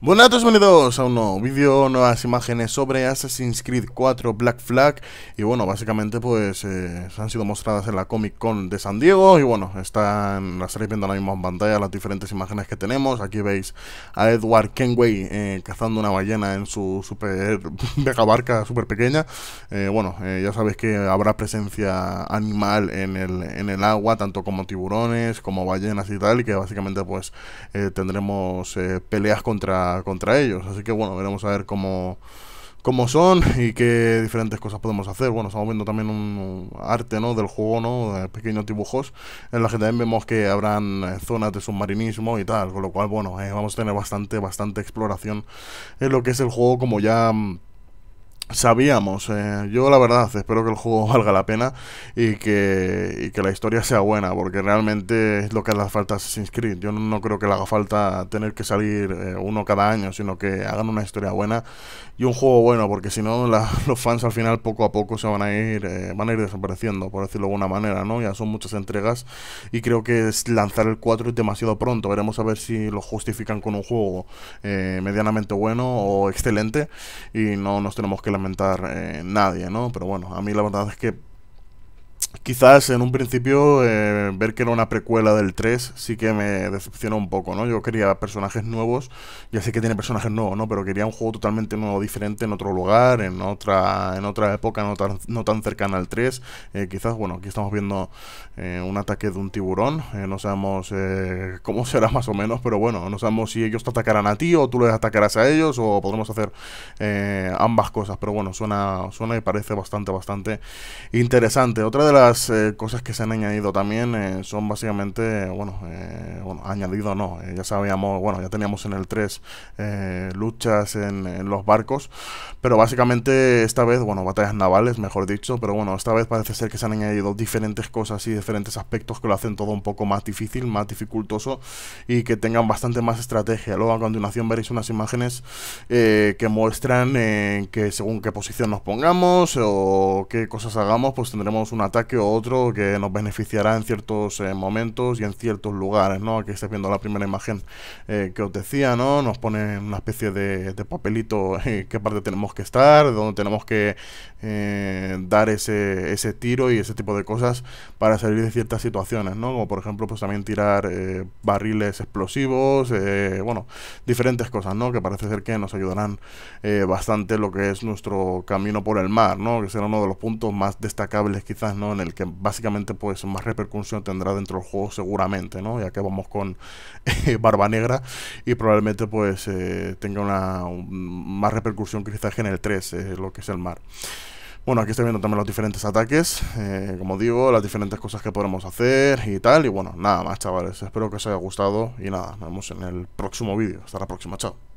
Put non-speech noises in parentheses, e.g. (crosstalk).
Buenas a todos, bienvenidos a un nuevo vídeo, nuevas imágenes sobre Assassin's Creed 4 Black Flag Y bueno, básicamente pues eh, han sido mostradas en la Comic Con de San Diego Y bueno, están, las estaréis viendo ahora la misma pantalla las diferentes imágenes que tenemos Aquí veis a Edward Kenway eh, cazando una ballena en su super mega (laughs) barca super pequeña eh, Bueno, ya sabéis que habrá presencia animal en el, en el agua, tanto como tiburones, como ballenas y tal Y que básicamente pues tendremos peleas contra contra, ellos. Así que bueno, veremos a ver cómo, cómo son y qué diferentes cosas podemos hacer. Bueno, estamos viendo también un arte ¿no? del juego, ¿no? De pequeños dibujos, en los que también vemos que habrán eh, zonas de submarinismo y tal, con lo cual, bueno, eh, vamos a tener bastante, bastante exploración en lo que es el juego como ya... Mm, sabíamos. Eh, yo la verdad espero que el juego (laughs) valga la pena y que, que, la historia sea buena, porque realmente es lo que haga falta a Assassin's Creed. Yo no, creo que le haga falta tener que salir eh, uno cada año, sino que hagan una historia buena y un juego bueno, porque si no (laughs) los fans al final poco a poco se van a ir eh, van a ir desapareciendo, por decirlo de alguna manera, ¿no? Ya son muchas entregas y creo que es lanzar el 4 es demasiado pronto. Veremos a ver si lo justifican con un juego medianamente bueno o excelente y no nos tenemos que lamentar eh, nadie, ¿no? Pero bueno, a mí la verdad es que quizás en un principio eh, ver que era una precuela del 3 sí que me decepcionó un poco, ¿no? Yo quería personajes nuevos, ya sé que tiene personajes nuevos, ¿no? Pero quería un juego totalmente nuevo, diferente, en otro lugar, en otra, en otra época, no tan, no tan cercana al 3. Eh, quizás, bueno, aquí estamos viendo eh, un ataque de un tiburón, no sabemos cómo (laughs) será más o menos, pero bueno, no sabemos si ellos te atacarán a ti o tú les atacarás a ellos o podremos hacer ambas cosas, pero bueno, suena, suena y parece bastante, bastante interesante. Otra de las eh, cosas que se han añadido también eh, son básicamente, bueno, eh, añadido no, ya sabíamos, bueno, ya teníamos en el 3 luchas en, en, los barcos, pero básicamente esta vez, bueno, batallas navales, mejor dicho, pero bueno, esta vez parece ser que se han añadido diferentes cosas y diferentes aspectos que lo hacen todo un poco más difícil, más dificultoso y que tengan bastante más estrategia. Luego a continuación veréis unas imágenes que muestran que según qué posición nos pongamos o qué cosas hagamos, pues tendremos un ataque que otro que nos beneficiará en ciertos eh, momentos y en ciertos lugares, ¿no? Aquí estáis viendo la primera imagen eh, que os decía, ¿no? Nos pone una especie de, papelito (laughs) En eh, qué parte tenemos que estar, de dónde tenemos que dar ese, ese tiro y ese tipo de cosas para salir de ciertas situaciones, ¿no? Como por ejemplo, pues también tirar barriles explosivos, bueno, diferentes cosas, ¿no? Que parece ser que nos ayudarán bastante lo que es nuestro camino por el mar, ¿no? Que será uno de los puntos más destacables quizás, ¿no? el que básicamente pues más repercusión tendrá dentro del juego seguramente, ¿no? Ya que vamos con (laughs) eh, Barba Negra y probablemente pues eh, tenga una más repercusión quizás en el 3, eh, lo que es el mar. Bueno, aquí estoy viendo también los diferentes ataques, como digo, las diferentes cosas que podemos hacer y tal. Y bueno, nada más, chavales. Espero que os haya gustado y nada, nos vemos en el próximo vídeo. Hasta la próxima, chao.